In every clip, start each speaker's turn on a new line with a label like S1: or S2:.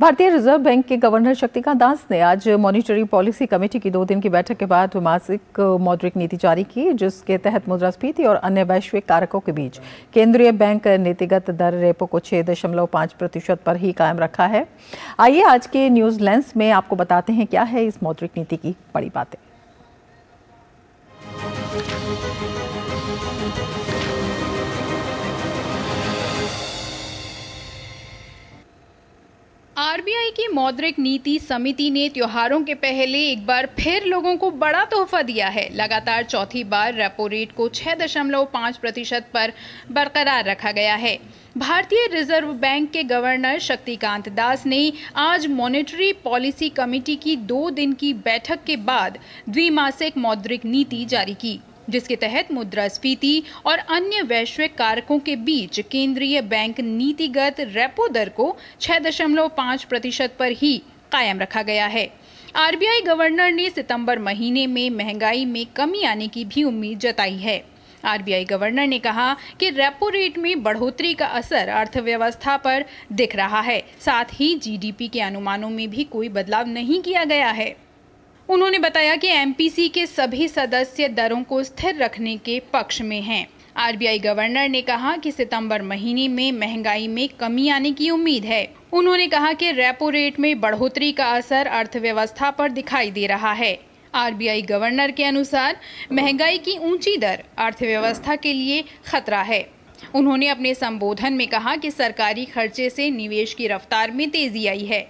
S1: भारतीय Reserve Bank के governor Shaktikanta Das ने आज मॉनिटरी पॉलिसी कमेटी की दो दिन की बैठक के बाद मासिक मौद्रिक नीति जारी की जिसके तहत मुद्रास्फीति और अन्य वैश्विक कारकों के बीच केंद्रीय बैंक नीतिगत दर रेपो को छः दशमलव पाँच प्रतिशत पर ही कायम रखा है आइए आज के न्यूज लेंस में आपको बताते हैं क्या है इस मौद्रिक नीति की बड़ी बातें आरबीआई की मौद्रिक नीति समिति ने त्योहारों के पहले एक बार फिर लोगों को बड़ा तोहफा दिया है लगातार चौथी बार रेपो रेट को 6.5 प्रतिशत पर बरकरार रखा गया है भारतीय रिजर्व बैंक के गवर्नर शक्तिकांत दास ने आज मॉनेटरी पॉलिसी कमेटी की दो दिन की बैठक के बाद द्विमासिक मौद्रिक नीति जारी की जिसके तहत मुद्रास्फीति और अन्य वैश्विक कारकों के बीच केंद्रीय बैंक नीतिगत रेपो दर को 6.5 प्रतिशत पर ही कायम रखा गया है आरबीआई गवर्नर ने सितंबर महीने में महंगाई में कमी आने की भी उम्मीद जताई है आरबीआई गवर्नर ने कहा कि रेपो रेट में बढ़ोतरी का असर अर्थव्यवस्था पर दिख रहा है साथ ही जीडीपी के अनुमानों में भी कोई बदलाव नहीं किया गया है उन्होंने बताया कि एमपीसी के सभी सदस्य दरों को स्थिर रखने के पक्ष में हैं। आरबीआई गवर्नर ने कहा कि सितंबर महीने में महंगाई में कमी आने की उम्मीद है उन्होंने कहा कि रेपो रेट में बढ़ोतरी का असर अर्थव्यवस्था पर दिखाई दे रहा है आरबीआई गवर्नर के अनुसार महंगाई की ऊंची दर अर्थव्यवस्था के लिए खतरा है उन्होंने अपने संबोधन में कहा कि सरकारी खर्चे से निवेश की रफ्तार में तेजी आई है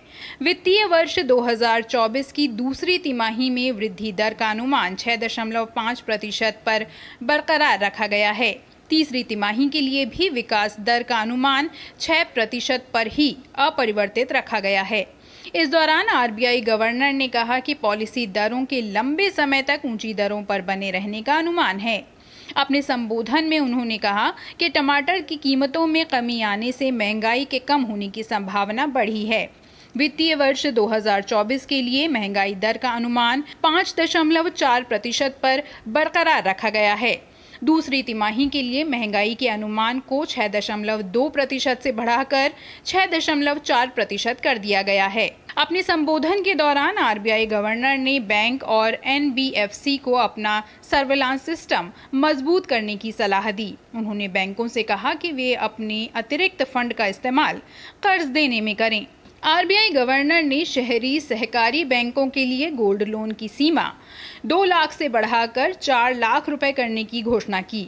S1: वित्तीय वर्ष 2024 की दूसरी तिमाही में वृद्धि दर का अनुमान 6.5 प्रतिशत पर बरकरार रखा गया है तीसरी तिमाही के लिए भी विकास दर का अनुमान 6 प्रतिशत पर ही अपरिवर्तित रखा गया है इस दौरान आरबीआई गवर्नर ने कहा कि पॉलिसी दरों के लंबे समय तक ऊंची दरों पर बने रहने का अनुमान है अपने संबोधन में उन्होंने कहा कि टमाटर की कीमतों में कमी आने से महंगाई के कम होने की संभावना बढ़ी है वित्तीय वर्ष 2024 के लिए महंगाई दर का अनुमान 5.4 प्रतिशत पर बरकरार रखा गया है दूसरी तिमाही के लिए महंगाई के अनुमान को छह दशमलव दो प्रतिशत से बढ़ाकर छह दशमलव चार प्रतिशत कर दिया गया है अपने संबोधन के दौरान आरबीआई गवर्नर ने बैंक और एनबीएफसी को अपना सर्वेलांस सिस्टम मजबूत करने की सलाह दी उन्होंने बैंकों से कहा कि वे अपने अतिरिक्त फंड का इस्तेमाल कर्ज देने में करें आरबीआई गवर्नर ने शहरी सहकारी बैंकों के लिए गोल्ड लोन की सीमा दो लाख से बढ़ाकर चार लाख रुपए करने की घोषणा की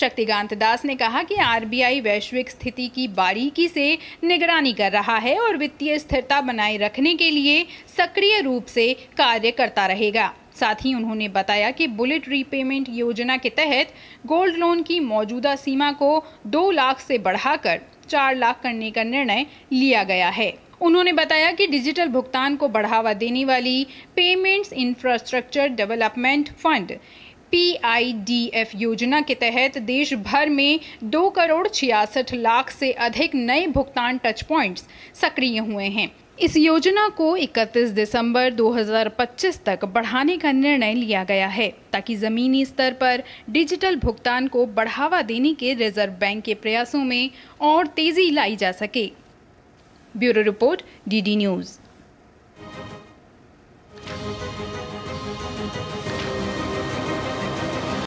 S1: शक्तिकांत दास ने कहा कि आरबीआई वैश्विक स्थिति की बारीकी से निगरानी कर रहा है और वित्तीय स्थिरता बनाए रखने के लिए सक्रिय रूप से कार्य करता रहेगा साथ ही उन्होंने बताया कि बुलेट रीपेमेंट योजना के तहत गोल्ड लोन की मौजूदा सीमा को दो लाख से बढ़ाकर चार लाख करने का निर्णय लिया गया है उन्होंने बताया कि डिजिटल भुगतान को बढ़ावा देने वाली payments infrastructure development fund PIDF योजना के तहत देश भर में दो करोड़ छियासठ लाख से अधिक नए भुगतान टच पॉइंट्स सक्रिय हुए हैं इस योजना को 31 दिसंबर 2025 तक बढ़ाने का निर्णय लिया गया है ताकि जमीनी स्तर पर डिजिटल भुगतान को बढ़ावा देने के रिजर्व बैंक के प्रयासों में और तेजी लाई जा सके Bureau Report, DD News.